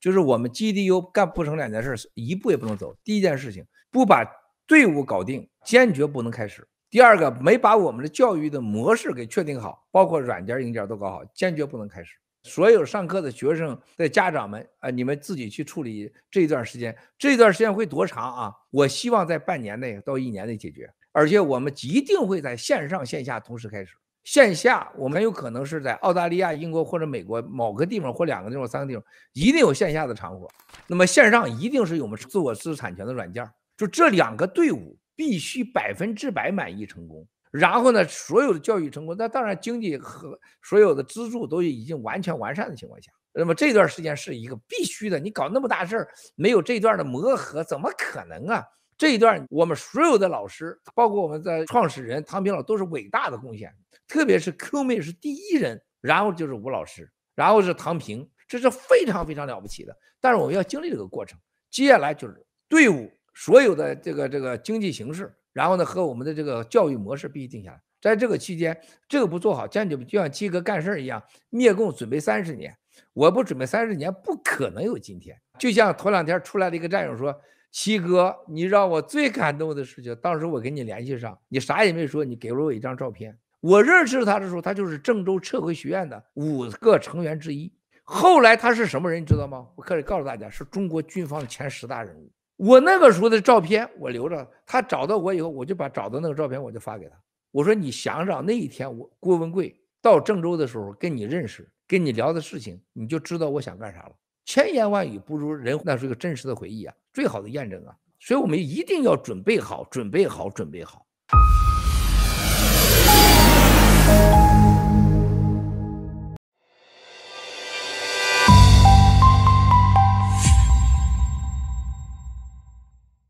就是我们 G D U 干不成两件事，一步也不能走。第一件事情，不把队伍搞定，坚决不能开始；第二个，没把我们的教育的模式给确定好，包括软件、硬件都搞好，坚决不能开始。所有上课的学生的家长们啊，你们自己去处理这一段时间。这段时间会多长啊？我希望在半年内到一年内解决，而且我们一定会在线上线下同时开始。线下我们有可能是在澳大利亚、英国或者美国某个地方或两个地方、三个地方，一定有线下的场所。那么线上一定是有我们自我知识产权的软件。就这两个队伍必须百分之百满意成功。然后呢，所有的教育成功，那当然经济和所有的资助都已经完全完善的情况下，那么这段时间是一个必须的。你搞那么大事儿，没有这段的磨合，怎么可能啊？这一段，我们所有的老师，包括我们的创始人唐平老师，都是伟大的贡献。特别是 Q 妹是第一人，然后就是吴老师，然后是唐平，这是非常非常了不起的。但是我们要经历这个过程。接下来就是队伍所有的这个这个经济形势，然后呢和我们的这个教育模式必须定下来。在这个期间，这个不做好，坚决就像基哥干事儿一样，灭共准备三十年，我不准备三十年，不可能有今天。就像头两天出来的一个战友说。七哥，你让我最感动的事情，当时我跟你联系上，你啥也没说，你给了我一张照片。我认识他的时候，他就是郑州测绘学院的五个成员之一。后来他是什么人，你知道吗？我可以告诉大家，是中国军方前十大人物。我那个时候的照片我留着。他找到我以后，我就把找到那个照片，我就发给他。我说，你想想那一天，我郭文贵到郑州的时候，跟你认识，跟你聊的事情，你就知道我想干啥了。千言万语不如人，那是一个真实的回忆啊，最好的验证啊，所以我们一定要准备好，准备好，准备好。